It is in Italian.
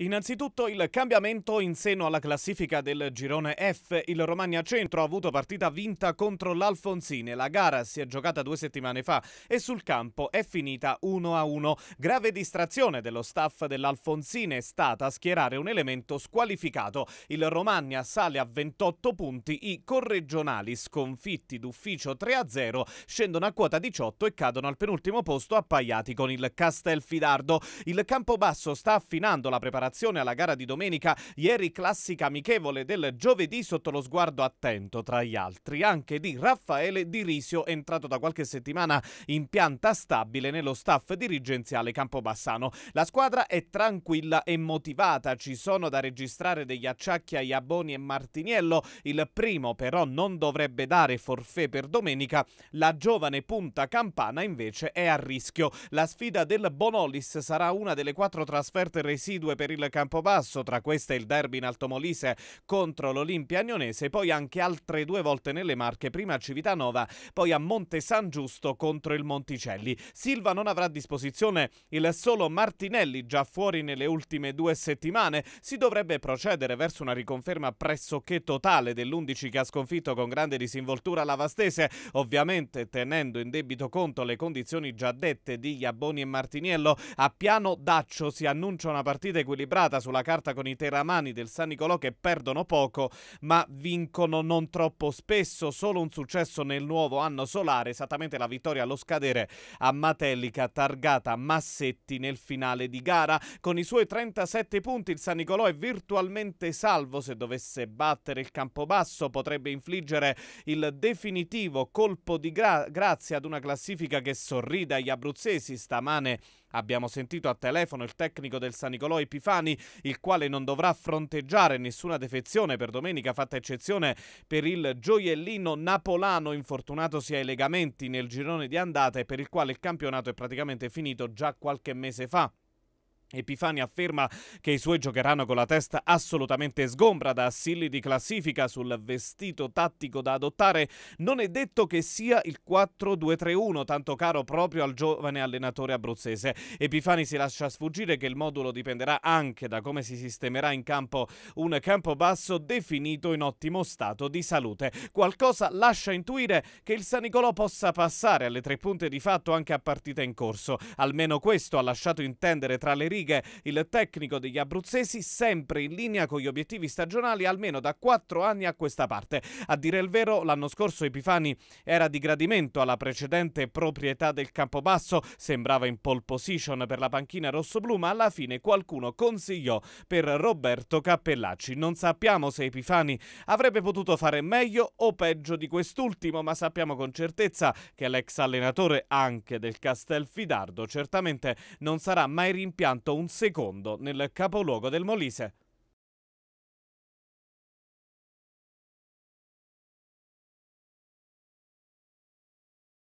Innanzitutto il cambiamento in seno alla classifica del girone F. Il Romagna Centro ha avuto partita vinta contro l'Alfonsine. La gara si è giocata due settimane fa e sul campo è finita 1-1. Grave distrazione dello staff dell'Alfonsine è stata schierare un elemento squalificato. Il Romagna sale a 28 punti, i corregionali sconfitti d'ufficio 3-0 scendono a quota 18 e cadono al penultimo posto appaiati con il Castelfidardo. Il campo basso sta affinando la preparazione preparazione alla gara di domenica, ieri classica amichevole del giovedì sotto lo sguardo attento, tra gli altri, anche di Raffaele Di Risio, entrato da qualche settimana in pianta stabile nello staff dirigenziale Campobassano. La squadra è tranquilla e motivata, ci sono da registrare degli acciacchi a Iaboni e Martiniello, il primo però non dovrebbe dare forfè per domenica, la giovane punta campana invece è a rischio. La sfida del Bonolis sarà una delle quattro trasferte residue per il il Campobasso, tra queste il derby in Altomolise contro l'Olimpia Agnonese, poi anche altre due volte nelle Marche, prima a Civitanova, poi a Monte San Giusto contro il Monticelli. Silva non avrà a disposizione il solo Martinelli, già fuori nelle ultime due settimane. Si dovrebbe procedere verso una riconferma pressoché totale dell'11 che ha sconfitto con grande disinvoltura la Vastese, ovviamente tenendo in debito conto le condizioni già dette di Iaboni e Martiniello. A piano Daccio si annuncia una partita equilibrata equilibrata sulla carta con i teramani del San Nicolò che perdono poco ma vincono non troppo spesso, solo un successo nel nuovo anno solare, esattamente la vittoria allo scadere a Matelica targata Massetti nel finale di gara. Con i suoi 37 punti il San Nicolò è virtualmente salvo se dovesse battere il campo basso potrebbe infliggere il definitivo colpo di gra- grazia ad una classifica che sorrida agli abruzzesi stamane Abbiamo sentito a telefono il tecnico del San Nicolò Epifani, il quale non dovrà fronteggiare nessuna defezione per domenica, fatta eccezione per il gioiellino napolano infortunatosi ai legamenti nel girone di andata e per il quale il campionato è praticamente finito già qualche mese fa. Epifani afferma che i suoi giocheranno con la testa assolutamente sgombra da assilli di classifica sul vestito tattico da adottare. Non è detto che sia il 4-2-3-1, tanto caro proprio al giovane allenatore abruzzese. Epifani si lascia sfuggire che il modulo dipenderà anche da come si sistemerà in campo un campo basso definito in ottimo stato di salute. Qualcosa lascia intuire che il San Nicolò possa passare alle tre punte di fatto anche a partita in corso. Almeno questo ha lasciato intendere tra le righe righe il tecnico degli abruzzesi, sempre in linea con gli obiettivi stagionali almeno da quattro anni a questa parte. A dire il vero, l'anno scorso Epifani era di gradimento alla precedente proprietà del Campobasso, sembrava in pole position per la panchina rossoblù, ma alla fine qualcuno consigliò per Roberto Cappellacci. Non sappiamo se Epifani avrebbe potuto fare meglio o peggio di quest'ultimo, ma sappiamo con certezza che l'ex allenatore anche del Castelfidardo certamente non sarà mai rimpianto un secondo nel capoluogo del Molise.